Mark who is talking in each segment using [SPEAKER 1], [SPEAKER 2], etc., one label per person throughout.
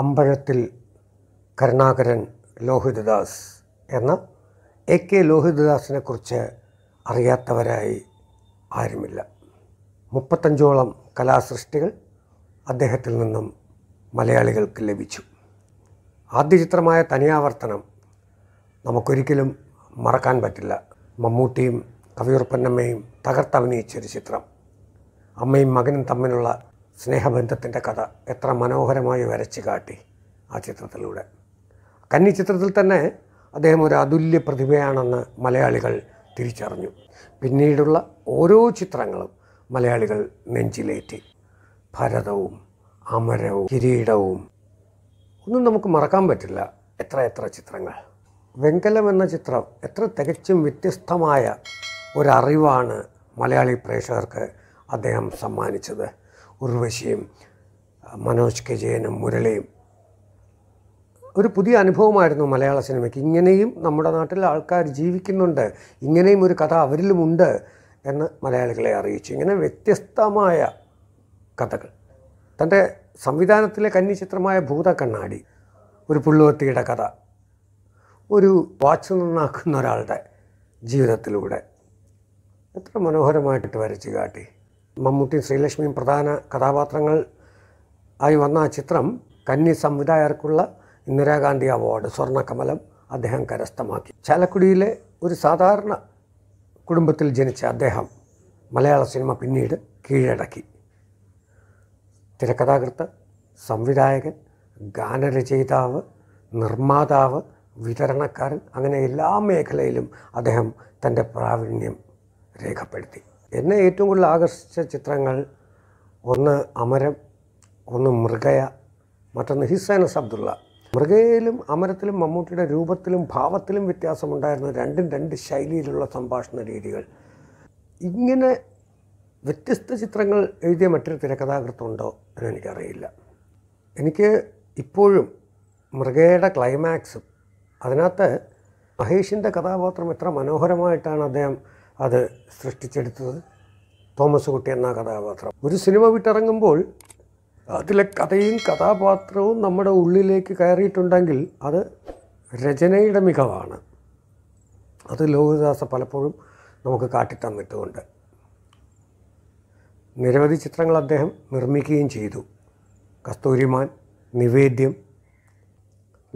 [SPEAKER 1] അമ്പഴത്തിൽ കരുണാകരൻ ലോഹിതദാസ് എന്ന A K ലോഹിതദാസിനെക്കുറിച്ച് അറിയാത്തവരായി ആരുമില്ല മുപ്പത്തഞ്ചോളം കലാസൃഷ്ടികൾ അദ്ദേഹത്തിൽ നിന്നും മലയാളികൾക്ക് ലഭിച്ചു ആദ്യ ചിത്രമായ തനിയാവർത്തനം നമുക്കൊരിക്കലും മറക്കാൻ പറ്റില്ല മമ്മൂട്ടിയും കവിയൂർ പൊന്നമ്മയും തകർത്തഭിനയിച്ചൊരു ചിത്രം അമ്മയും മകനും തമ്മിലുള്ള സ്നേഹബന്ധത്തിൻ്റെ കഥ എത്ര മനോഹരമായി വരച്ച് കാട്ടി ആ ചിത്രത്തിലൂടെ കന്നി ചിത്രത്തിൽ തന്നെ അദ്ദേഹം ഒരു അതുല്യ പ്രതിഭയാണെന്ന് മലയാളികൾ തിരിച്ചറിഞ്ഞു പിന്നീടുള്ള ഓരോ ചിത്രങ്ങളും മലയാളികൾ നെഞ്ചിലേറ്റി ഭരതവും അമരവും കിരീടവും ഒന്നും നമുക്ക് മറക്കാൻ പറ്റില്ല എത്ര എത്ര ചിത്രങ്ങൾ വെങ്കലം എന്ന ചിത്രം എത്ര തികച്ചും വ്യത്യസ്തമായ ഒരറിവാണ് മലയാളി പ്രേക്ഷകർക്ക് അദ്ദേഹം സമ്മാനിച്ചത് ഉർവശിയും മനോജ് കെ ജയനും മുരളിയും ഒരു പുതിയ അനുഭവമായിരുന്നു മലയാള സിനിമയ്ക്ക് ഇങ്ങനെയും നമ്മുടെ നാട്ടിൽ ആൾക്കാർ ജീവിക്കുന്നുണ്ട് ഇങ്ങനെയും ഒരു കഥ അവരിലുമുണ്ട് എന്ന് മലയാളികളെ അറിയിച്ചു ഇങ്ങനെ വ്യത്യസ്തമായ കഥകൾ തൻ്റെ സംവിധാനത്തിലെ ഭൂത ഭൂതക്കണ്ണാടി ഒരു പുള്ളുവത്തിയുടെ കഥ ഒരു വാച്ച് നന്നാക്കുന്ന ഒരാളുടെ ജീവിതത്തിലൂടെ എത്ര മനോഹരമായിട്ട് വരച്ചു കാട്ടി മമ്മൂട്ടി ശ്രീലക്ഷ്മിയും പ്രധാന കഥാപാത്രങ്ങൾ ആയി വന്ന ആ ചിത്രം കന്നി സംവിധായകർക്കുള്ള ഇന്ദിരാഗാന്ധി അവാർഡ് സ്വർണ്ണകമലം അദ്ദേഹം കരസ്ഥമാക്കി ചാലക്കുടിയിലെ ഒരു സാധാരണ കുടുംബത്തിൽ ജനിച്ച അദ്ദേഹം മലയാള സിനിമ പിന്നീട് കീഴടക്കി തിരക്കഥാകൃത്ത് സംവിധായകൻ ഗാനരചയിതാവ് നിർമ്മാതാവ് വിതരണക്കാരൻ അങ്ങനെ എല്ലാ മേഖലയിലും അദ്ദേഹം തൻ്റെ പ്രാവീണ്യം രേഖപ്പെടുത്തി എന്നെ ഏറ്റവും കൂടുതൽ ആകർഷിച്ച ചിത്രങ്ങൾ ഒന്ന് അമരം ഒന്ന് മൃഗയ മറ്റൊന്ന് ഹിസൈനസ് അബ്ദുള്ള മൃഗയിലും അമരത്തിലും മമ്മൂട്ടിയുടെ രൂപത്തിലും ഭാവത്തിലും വ്യത്യാസമുണ്ടായിരുന്ന രണ്ടും രണ്ട് ശൈലിയിലുള്ള സംഭാഷണ രീതികൾ ഇങ്ങനെ വ്യത്യസ്ത ചിത്രങ്ങൾ എഴുതിയ മറ്റൊരു തിരക്കഥാകൃത്തുണ്ടോ എന്ന് എനിക്കറിയില്ല എനിക്ക് ഇപ്പോഴും മൃഗയുടെ ക്ലൈമാക്സും അതിനകത്ത് മഹേഷിൻ്റെ കഥാപാത്രം എത്ര മനോഹരമായിട്ടാണ് അദ്ദേഹം അത് സൃഷ്ടിച്ചെടുത്തത് തോമസ് കുട്ടി എന്ന കഥാപാത്രം ഒരു സിനിമ വിട്ടിറങ്ങുമ്പോൾ അതിലെ കഥയും കഥാപാത്രവും നമ്മുടെ ഉള്ളിലേക്ക് കയറിയിട്ടുണ്ടെങ്കിൽ അത് രചനയുടെ മികവാണ് അത് ലോകദാസ പലപ്പോഴും നമുക്ക് കാട്ടിത്തന്നിട്ടുമുണ്ട് നിരവധി ചിത്രങ്ങൾ അദ്ദേഹം നിർമ്മിക്കുകയും ചെയ്തു കസ്തൂരിമാൻ നിവേദ്യം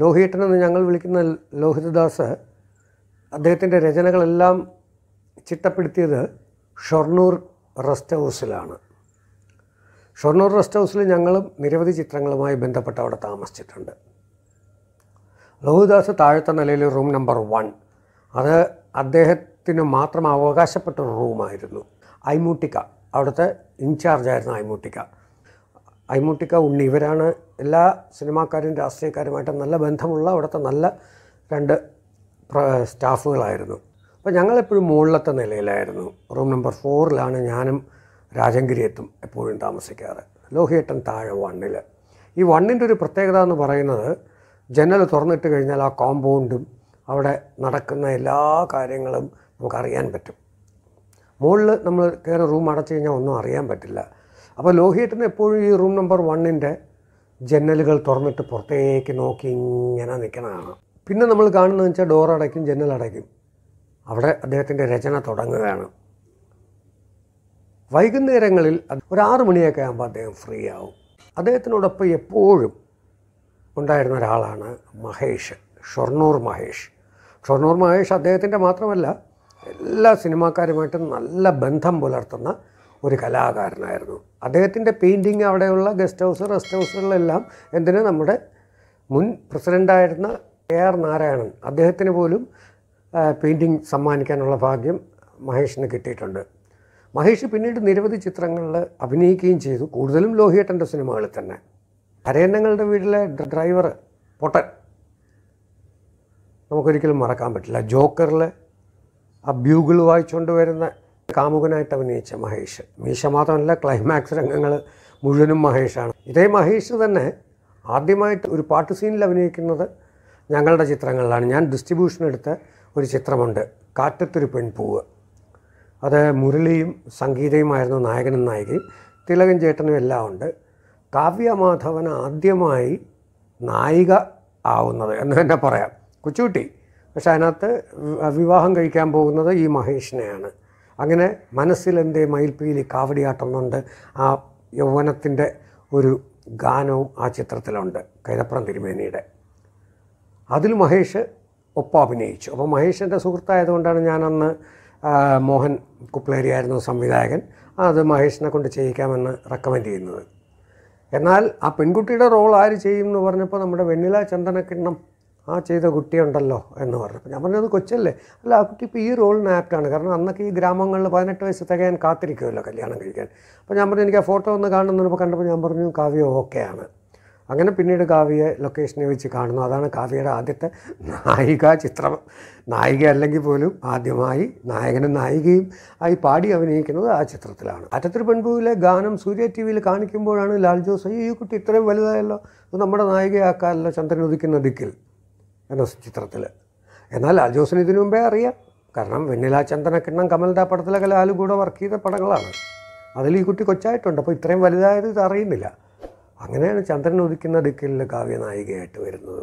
[SPEAKER 1] ലോഹിയേട്ടനെന്ന് ഞങ്ങൾ വിളിക്കുന്ന ലോഹിതദാസ് അദ്ദേഹത്തിൻ്റെ രചനകളെല്ലാം ചിട്ടപ്പെടുത്തിയത് ഷൊർണൂർ റെസ്റ്റ് ഹൗസിലാണ് ഷൊർണൂർ റെസ്റ്റ് ഹൗസിൽ ഞങ്ങളും നിരവധി ചിത്രങ്ങളുമായി ബന്ധപ്പെട്ട് അവിടെ താമസിച്ചിട്ടുണ്ട് ലോഹിദാസ് താഴത്തെ നിലയിൽ റൂം നമ്പർ വൺ അത് അദ്ദേഹത്തിന് മാത്രം അവകാശപ്പെട്ട ഒരു റൂമായിരുന്നു ഐമൂട്ടിക്ക അവിടുത്തെ ഇൻചാർജായിരുന്നു ഐമൂട്ടിക്ക ഐമൂട്ടിക്ക ഉണ്ണി ഇവരാണ് എല്ലാ സിനിമാക്കാരും രാഷ്ട്രീയക്കാരുമായിട്ട് നല്ല ബന്ധമുള്ള അവിടുത്തെ നല്ല രണ്ട് സ്റ്റാഫുകളായിരുന്നു അപ്പോൾ ഞങ്ങളെപ്പോഴും മുകളിലത്തെ നിലയിലായിരുന്നു റൂം നമ്പർ ഫോറിലാണ് ഞാനും രാജങ്കിരിയത്തും എപ്പോഴും താമസിക്കാറ് ലോഹിയേട്ടൻ താഴെ വണ്ണിൽ ഈ വണ്ണിൻ്റെ ഒരു പ്രത്യേകത എന്ന് പറയുന്നത് ജനൽ തുറന്നിട്ട് കഴിഞ്ഞാൽ ആ കോമ്പൗണ്ടും അവിടെ നടക്കുന്ന എല്ലാ കാര്യങ്ങളും നമുക്കറിയാൻ പറ്റും മുകളിൽ നമ്മൾ കയറി റൂം അടച്ചു കഴിഞ്ഞാൽ ഒന്നും അറിയാൻ പറ്റില്ല അപ്പോൾ ലോഹിയേട്ടന് എപ്പോഴും ഈ റൂം നമ്പർ വണ്ണിൻ്റെ ജനലുകൾ തുറന്നിട്ട് പുറത്തേക്ക് നോക്കി ഇങ്ങനെ നിൽക്കണതാണ് പിന്നെ നമ്മൾ കാണുന്നതെന്ന് വെച്ചാൽ ഡോർ അടയ്ക്കും ജനൽ അടയ്ക്കും അവിടെ അദ്ദേഹത്തിൻ്റെ രചന തുടങ്ങുകയാണ് വൈകുന്നേരങ്ങളിൽ ഒരു ആറ് മണിയൊക്കെ ആകുമ്പോൾ അദ്ദേഹം ഫ്രീ ആവും അദ്ദേഹത്തിനോടൊപ്പം എപ്പോഴും ഉണ്ടായിരുന്ന ഒരാളാണ് മഹേഷ് ഷൊർണൂർ മഹേഷ് ഷൊർണൂർ മഹേഷ് അദ്ദേഹത്തിൻ്റെ മാത്രമല്ല എല്ലാ സിനിമാക്കാരുമായിട്ടും നല്ല ബന്ധം പുലർത്തുന്ന ഒരു കലാകാരനായിരുന്നു അദ്ദേഹത്തിൻ്റെ പെയിൻറ്റിങ് അവിടെയുള്ള ഗസ്റ്റ് ഹൗസ് റെസ്റ്റ് ഹൗസുകളിലെല്ലാം എന്തിന് നമ്മുടെ മുൻ പ്രസിഡൻ്റായിരുന്ന കെ ആർ നാരായണൻ അദ്ദേഹത്തിന് പോലും പെയിൻറ്റിങ് സമ്മാനിക്കാനുള്ള ഭാഗ്യം മഹേഷിന് കിട്ടിയിട്ടുണ്ട് മഹേഷ് പിന്നീട് നിരവധി ചിത്രങ്ങളിൽ അഭിനയിക്കുകയും ചെയ്തു കൂടുതലും ലോഹിയേട്ടൻ്റെ സിനിമകളിൽ തന്നെ കരയന്നങ്ങളുടെ വീട്ടിലെ ഡ്രൈവർ പൊട്ടൻ നമുക്കൊരിക്കലും മറക്കാൻ പറ്റില്ല ജോക്കറിൽ ആ ബ്യൂഗിൾ വായിച്ചുകൊണ്ട് വരുന്ന കാമുകനായിട്ട് അഭിനയിച്ച മഹേഷ് മീശ മാത്രമല്ല ക്ലൈമാക്സ് രംഗങ്ങൾ മുഴുവനും മഹേഷാണ് ഇതേ മഹേഷ് തന്നെ ആദ്യമായിട്ട് ഒരു പാട്ട് സീനിൽ അഭിനയിക്കുന്നത് ഞങ്ങളുടെ ചിത്രങ്ങളിലാണ് ഞാൻ ഡിസ്ട്രിബ്യൂഷൻ എടുത്ത് ഒരു ചിത്രമുണ്ട് കാറ്റത്തൊരു പെൺപൂവ് അത് മുരളിയും സംഗീതയുമായിരുന്നു നായകനും നായികയും തിലകൻ ചേട്ടനും എല്ലാം ഉണ്ട് കാവ്യ മാധവൻ ആദ്യമായി നായിക ആവുന്നത് എന്ന് തന്നെ പറയാം കൊച്ചുകുട്ടി പക്ഷെ അതിനകത്ത് വിവാഹം കഴിക്കാൻ പോകുന്നത് ഈ മഹേഷിനെയാണ് അങ്ങനെ മനസ്സിലെന്തെ മയിൽപ്പീലി കാവടിയാട്ടുന്നുണ്ട് ആ യൗവനത്തിൻ്റെ ഒരു ഗാനവും ആ ചിത്രത്തിലുണ്ട് കൈതപ്പുറം തിരുമേനിയുടെ അതിൽ മഹേഷ് ഒപ്പം അഭിനയിച്ചു അപ്പോൾ മഹേഷിൻ്റെ സുഹൃത്തായതുകൊണ്ടാണ് ഞാനന്ന് മോഹൻ കുപ്ലേരി ആയിരുന്നു സംവിധായകൻ അത് മഹേഷിനെ കൊണ്ട് ചെയ്യിക്കാമെന്ന് റെക്കമെൻഡ് ചെയ്യുന്നത് എന്നാൽ ആ പെൺകുട്ടിയുടെ റോൾ ആര് ചെയ്യും എന്ന് പറഞ്ഞപ്പോൾ നമ്മുടെ വെണ്ണില ചന്ദനക്കിണ്ണം ആ ചെയ്ത കുട്ടിയുണ്ടല്ലോ എന്ന് പറഞ്ഞപ്പോൾ ഞാൻ പറഞ്ഞത് കൊച്ചല്ലേ അല്ല ആ കുട്ടി ഇപ്പോൾ ഈ റോളിന് ആപ്റ്റാണ് കാരണം അന്നൊക്കെ ഈ ഗ്രാമങ്ങളിൽ പതിനെട്ട് വയസ്സ് തികയാൻ കാത്തിരിക്കുമല്ലോ കല്യാണം കഴിക്കാൻ അപ്പോൾ ഞാൻ പറഞ്ഞു എനിക്ക് ആ ഫോട്ടോ ഒന്ന് കാണുന്നപ്പോൾ കണ്ടപ്പോൾ ഞാൻ പറഞ്ഞു കാവ്യം ഓക്കെയാണ് അങ്ങനെ പിന്നീട് കാവ്യയെ ലൊക്കേഷനെ വെച്ച് കാണുന്നു അതാണ് കാവ്യയുടെ ആദ്യത്തെ നായിക ചിത്രം നായിക അല്ലെങ്കിൽ പോലും ആദ്യമായി നായകനും നായികയും ആയി പാടി അഭിനയിക്കുന്നത് ആ ചിത്രത്തിലാണ് അറ്റത്തിൽ പെൺപൂവിലെ ഗാനം സൂര്യ ടി വിയിൽ കാണിക്കുമ്പോഴാണ് ലാൽ ജോസ് ഈ കുട്ടി ഇത്രയും വലുതായല്ലോ നമ്മുടെ നായികയാക്കാമല്ലോ ചന്ദ്രൻ ഉദിക്കുന്ന ദിക്കിൽ എന്ന ചിത്രത്തിൽ എന്നാൽ ലാൽ ജോസിന് ഇതിനു മുമ്പേ അറിയാം കാരണം വെണ്ണില കിണ്ണം കമൽദ പടത്തിലൊക്കെ ലാൽ കൂടെ വർക്ക് ചെയ്ത പടങ്ങളാണ് അതിൽ ഈ കുട്ടി കൊച്ചായിട്ടുണ്ട് അപ്പോൾ ഇത്രയും വലുതായത് ഇത് അറിയുന്നില്ല അങ്ങനെയാണ് ചന്ദ്രൻ ഉദിക്കുന്ന ദിക്കിലെ കാവ്യനായികയായിട്ട് വരുന്നത്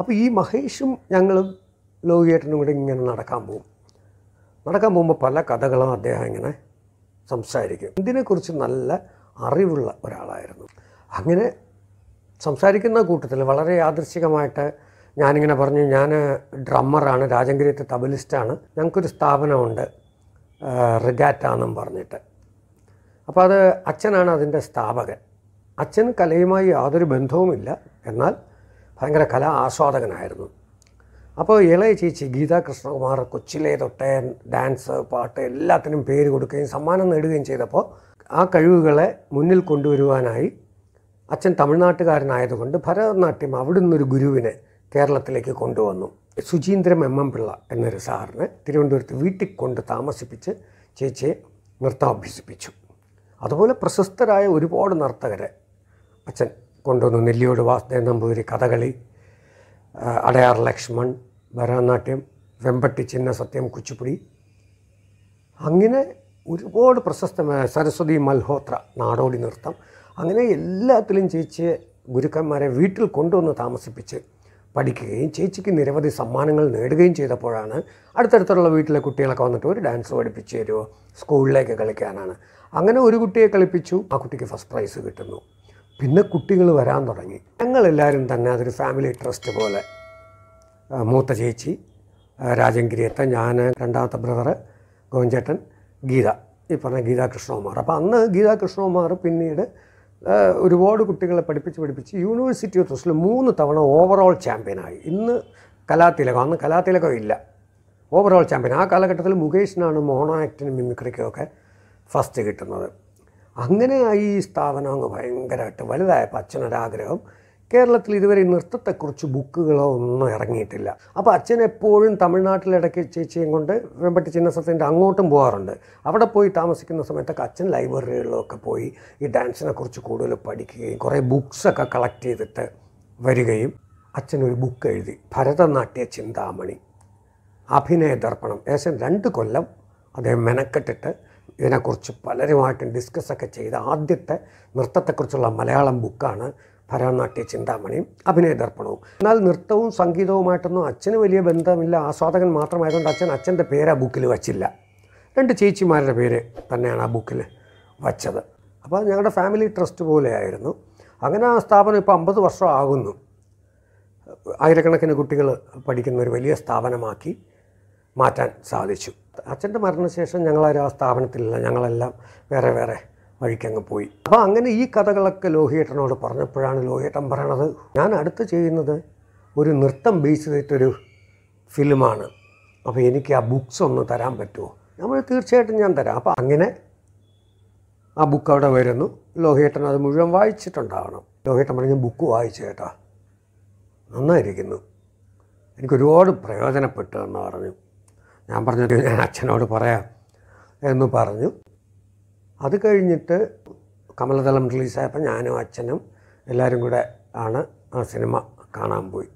[SPEAKER 1] അപ്പോൾ ഈ മഹേഷും ഞങ്ങളും ലോകിയേട്ടനും കൂടെ ഇങ്ങനെ നടക്കാൻ പോകും നടക്കാൻ പോകുമ്പോൾ പല കഥകളും അദ്ദേഹം ഇങ്ങനെ സംസാരിക്കും ഇതിനെക്കുറിച്ച് നല്ല അറിവുള്ള ഒരാളായിരുന്നു അങ്ങനെ സംസാരിക്കുന്ന കൂട്ടത്തിൽ വളരെ യാദൃശികമായിട്ട് ഞാനിങ്ങനെ പറഞ്ഞു ഞാൻ ഡ്രമ്മറാണ് രാജങ്കരിയത്തെ തബലിസ്റ്റാണ് ഞങ്ങൾക്കൊരു സ്ഥാപനമുണ്ട് റിഗാറ്റാന്നും പറഞ്ഞിട്ട് അപ്പോൾ അത് അച്ഛനാണ് അതിൻ്റെ സ്ഥാപകൻ അച്ഛൻ കലയുമായി യാതൊരു ബന്ധവുമില്ല എന്നാൽ ഭയങ്കര കലാ ആസ്വാദകനായിരുന്നു അപ്പോൾ ഇളയ ചേച്ചി ഗീതാ കൃഷ്ണകുമാർ കൊച്ചിലെ തൊട്ടേ ഡാൻസ് പാട്ട് എല്ലാത്തിനും പേര് കൊടുക്കുകയും സമ്മാനം നേടുകയും ചെയ്തപ്പോൾ ആ കഴിവുകളെ മുന്നിൽ കൊണ്ടുവരുവാനായി അച്ഛൻ തമിഴ്നാട്ടുകാരനായതുകൊണ്ട് ഭരതനാട്യം അവിടെ നിന്നൊരു ഗുരുവിനെ കേരളത്തിലേക്ക് കൊണ്ടുവന്നു സുചീന്ദ്രം എം എം പിള്ള എന്നൊരു സാറിനെ തിരുവനന്തപുരത്ത് വീട്ടിൽ കൊണ്ട് താമസിപ്പിച്ച് ചേച്ചിയെ നൃത്തം അഭ്യസിപ്പിച്ചു അതുപോലെ പ്രശസ്തരായ ഒരുപാട് നർത്തകരെ അച്ഛൻ കൊണ്ടുവന്ന നെല്ലിയോട് വാസുദേവൻ നമ്പൂതിരി കഥകളി അടയാർ ലക്ഷ്മൺ ഭരതനാട്യം വെമ്പട്ടി ചിന്ന സത്യം കുച്ചിപ്പുടി അങ്ങനെ ഒരുപാട് പ്രശസ്തമായ സരസ്വതി മൽഹോത്ര നാടോടി നൃത്തം അങ്ങനെ എല്ലാത്തിലും ചേച്ചി ഗുരുക്കന്മാരെ വീട്ടിൽ കൊണ്ടുവന്ന് താമസിപ്പിച്ച് പഠിക്കുകയും ചേച്ചിക്ക് നിരവധി സമ്മാനങ്ങൾ നേടുകയും ചെയ്തപ്പോഴാണ് അടുത്തടുത്തുള്ള വീട്ടിലെ കുട്ടികളൊക്കെ വന്നിട്ട് ഒരു ഡാൻസ് പഠിപ്പിച്ച് തരുമോ സ്കൂളിലേക്ക് കളിക്കാനാണ് അങ്ങനെ ഒരു കുട്ടിയെ കളിപ്പിച്ചു ആ കുട്ടിക്ക് ഫസ്റ്റ് പ്രൈസ് കിട്ടുന്നു പിന്നെ കുട്ടികൾ വരാൻ തുടങ്ങി ഞങ്ങളെല്ലാവരും തന്നെ അതൊരു ഫാമിലി ട്രസ്റ്റ് പോലെ മൂത്ത ചേച്ചി രാജൻകിരിയത്ത ഞാൻ രണ്ടാമത്തെ ബ്രദർ ഗോവിൻചേട്ടൻ ഗീത ഈ പറഞ്ഞ ഗീതാ കൃഷ്ണകുമാർ അപ്പോൾ അന്ന് ഗീതാ കൃഷ്ണകുമാർ പിന്നീട് ഒരുപാട് കുട്ടികളെ പഠിപ്പിച്ച് പഠിപ്പിച്ച് യൂണിവേഴ്സിറ്റി ഓഫ് ട്രസ്റ്റിൽ മൂന്ന് തവണ ഓവറോൾ ചാമ്പ്യനായി ഇന്ന് കലാതിലകം അന്ന് കലാതിലകം ഇല്ല ഓവറോൾ ചാമ്പ്യൻ ആ കാലഘട്ടത്തിൽ മുകേഷിനാണ് മോണോ ആക്ടിനും മിമിക്രിക്കും ഒക്കെ ഫസ്റ്റ് കിട്ടുന്നത് അങ്ങനെ ഈ സ്ഥാപനം അങ്ങ് ഭയങ്കരമായിട്ട് വലുതായപ്പോൾ അച്ഛനൊരാഗ്രഹം കേരളത്തിൽ ഇതുവരെ നൃത്തത്തെക്കുറിച്ച് ബുക്കുകളോ ഒന്നും ഇറങ്ങിയിട്ടില്ല അപ്പോൾ അച്ഛൻ എപ്പോഴും തമിഴ്നാട്ടിലിടയ്ക്ക് ചേച്ചിയും കൊണ്ട് വെമ്പട്ടി ചിന്നസത്തിൻ്റെ അങ്ങോട്ടും പോകാറുണ്ട് അവിടെ പോയി താമസിക്കുന്ന സമയത്തൊക്കെ അച്ഛൻ ലൈബ്രറികളിലൊക്കെ പോയി ഈ ഡാൻസിനെക്കുറിച്ച് കൂടുതൽ പഠിക്കുകയും കുറേ ബുക്സൊക്കെ കളക്ട് ചെയ്തിട്ട് വരികയും അച്ഛൻ ഒരു ബുക്ക് എഴുതി ഭരതനാട്യ ചിന്താമണി അഭിനയ ദർപ്പണം ഏകദേശം രണ്ട് കൊല്ലം അദ്ദേഹം മെനക്കെട്ടിട്ട് ഇതിനെക്കുറിച്ച് പലരുമായിട്ടും ഡിസ്കസൊക്കെ ചെയ്ത ആദ്യത്തെ നൃത്തത്തെക്കുറിച്ചുള്ള മലയാളം ബുക്കാണ് ഭരതനാട്യ ചിന്താമണിയും അഭിനയ ദർപ്പണവും എന്നാൽ നൃത്തവും സംഗീതവുമായിട്ടൊന്നും അച്ഛന് വലിയ ബന്ധമില്ല ആസ്വാദകൻ മാത്രമായതുകൊണ്ട് അച്ഛൻ അച്ഛൻ്റെ പേര് ആ ബുക്കിൽ വച്ചില്ല രണ്ട് ചേച്ചിമാരുടെ പേര് തന്നെയാണ് ആ ബുക്കിൽ വച്ചത് അപ്പോൾ ഞങ്ങളുടെ ഫാമിലി ട്രസ്റ്റ് പോലെയായിരുന്നു അങ്ങനെ ആ സ്ഥാപനം ഇപ്പോൾ അമ്പത് വർഷം ആകുന്നു ആയിരക്കണക്കിന് കുട്ടികൾ പഠിക്കുന്ന ഒരു വലിയ സ്ഥാപനമാക്കി മാറ്റാൻ സാധിച്ചു അച്ഛൻ്റെ മരണശേഷം ഞങ്ങളൊരു ആ സ്ഥാപനത്തിലില്ല ഞങ്ങളെല്ലാം വേറെ വേറെ വഴിക്കങ്ങ് പോയി അപ്പോൾ അങ്ങനെ ഈ കഥകളൊക്കെ ലോഹിയേട്ടനോട് പറഞ്ഞപ്പോഴാണ് ലോഹിയേട്ടൻ പറയണത് ഞാൻ അടുത്ത് ചെയ്യുന്നത് ഒരു നൃത്തം ബേസ് ചെയ്തിട്ടൊരു ഫിലിമാണ് അപ്പോൾ എനിക്ക് ആ ബുക്സ് ഒന്ന് തരാൻ പറ്റുമോ നമ്മൾ തീർച്ചയായിട്ടും ഞാൻ തരാം അപ്പോൾ അങ്ങനെ ആ ബുക്ക് അവിടെ വരുന്നു ലോഹിയേട്ടൻ അത് മുഴുവൻ വായിച്ചിട്ടുണ്ടാവണം ലോഹിയേട്ടൻ പറഞ്ഞ ബുക്ക് വായിച്ചു കേട്ടാ നന്നായിരിക്കുന്നു എനിക്കൊരുപാട് പ്രയോജനപ്പെട്ടു എന്ന് പറഞ്ഞു ഞാൻ പറഞ്ഞിട്ട് ഞാൻ അച്ഛനോട് പറയാം എന്ന് പറഞ്ഞു അത് കഴിഞ്ഞിട്ട് കമലതലം റിലീസായപ്പോൾ ഞാനും അച്ഛനും എല്ലാവരും കൂടെ ആണ് ആ സിനിമ കാണാൻ പോയി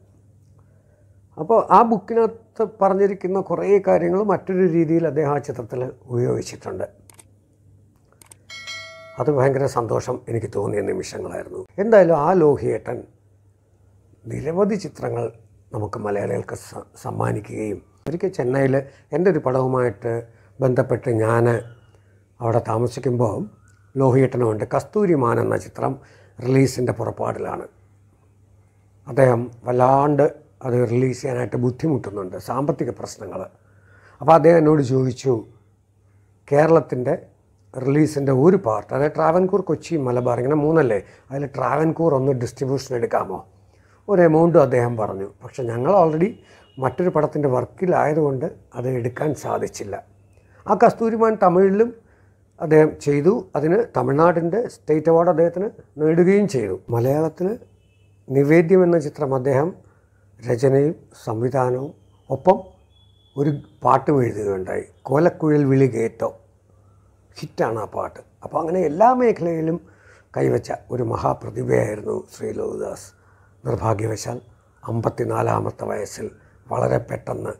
[SPEAKER 1] അപ്പോൾ ആ ബുക്കിനകത്ത് പറഞ്ഞിരിക്കുന്ന കുറേ കാര്യങ്ങൾ മറ്റൊരു രീതിയിൽ അദ്ദേഹം ആ ചിത്രത്തിൽ ഉപയോഗിച്ചിട്ടുണ്ട് അത് ഭയങ്കര സന്തോഷം എനിക്ക് തോന്നിയ നിമിഷങ്ങളായിരുന്നു എന്തായാലും ആ ലോഹിയേട്ടൻ നിരവധി ചിത്രങ്ങൾ നമുക്ക് മലയാളികൾക്ക് സമ്മാനിക്കുകയും ഒരിക്കൽ ചെന്നൈയിൽ എൻ്റെ ഒരു പടവുമായിട്ട് ബന്ധപ്പെട്ട് ഞാൻ അവിടെ താമസിക്കുമ്പോൾ ലോഹിയേട്ടനുമുണ്ട് കസ്തൂരിമാൻ എന്ന ചിത്രം റിലീസിൻ്റെ പുറപ്പാടിലാണ് അദ്ദേഹം വല്ലാണ്ട് അത് റിലീസ് ചെയ്യാനായിട്ട് ബുദ്ധിമുട്ടുന്നുണ്ട് സാമ്പത്തിക പ്രശ്നങ്ങൾ അപ്പോൾ അദ്ദേഹം എന്നോട് ചോദിച്ചു കേരളത്തിൻ്റെ റിലീസിൻ്റെ ഒരു പാർട്ട് അതായത് ട്രാവൻകൂർ കൊച്ചി മലബാർ ഇങ്ങനെ മൂന്നല്ലേ അതിൽ ട്രാവൻകൂർ ഒന്ന് ഡിസ്ട്രിബ്യൂഷൻ എടുക്കാമോ ഒരു എമൗണ്ടും അദ്ദേഹം പറഞ്ഞു പക്ഷേ ഞങ്ങൾ ഓൾറെഡി മറ്റൊരു പടത്തിൻ്റെ വർക്കിലായതുകൊണ്ട് അത് എടുക്കാൻ സാധിച്ചില്ല ആ കസ്തൂരിമാൻ തമിഴിലും അദ്ദേഹം ചെയ്തു അതിന് തമിഴ്നാടിൻ്റെ സ്റ്റേറ്റ് അവാർഡ് അദ്ദേഹത്തിന് നേടുകയും ചെയ്തു മലയാളത്തിൽ നിവേദ്യം എന്ന ചിത്രം അദ്ദേഹം രചനയും സംവിധാനവും ഒപ്പം ഒരു പാട്ട് എഴുതുകയുണ്ടായി കോലക്കുഴൽ വിളി കേട്ടോ ഹിറ്റാണ് ആ പാട്ട് അപ്പോൾ അങ്ങനെ എല്ലാ മേഖലയിലും കൈവച്ച ഒരു മഹാപ്രതിഭയായിരുന്നു ശ്രീ ലോകദാസ് നിർഭാഗ്യവശാൽ അമ്പത്തിനാലാമത്തെ വയസ്സിൽ വളരെ പെട്ടെന്ന്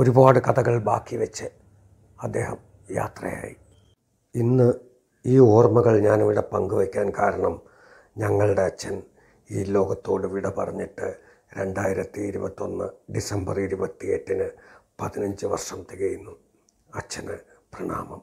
[SPEAKER 1] ഒരുപാട് കഥകൾ ബാക്കി വെച്ച് അദ്ദേഹം യാത്രയായി ഇന്ന് ഈ ഓർമ്മകൾ ഞാനിവിടെ പങ്കുവയ്ക്കാൻ കാരണം ഞങ്ങളുടെ അച്ഛൻ ഈ ലോകത്തോട് വിട പറഞ്ഞിട്ട് രണ്ടായിരത്തി ഇരുപത്തൊന്ന് ഡിസംബർ ഇരുപത്തിയെട്ടിന് പതിനഞ്ച് വർഷം തികയുന്നു അച്ഛന് പ്രണാമം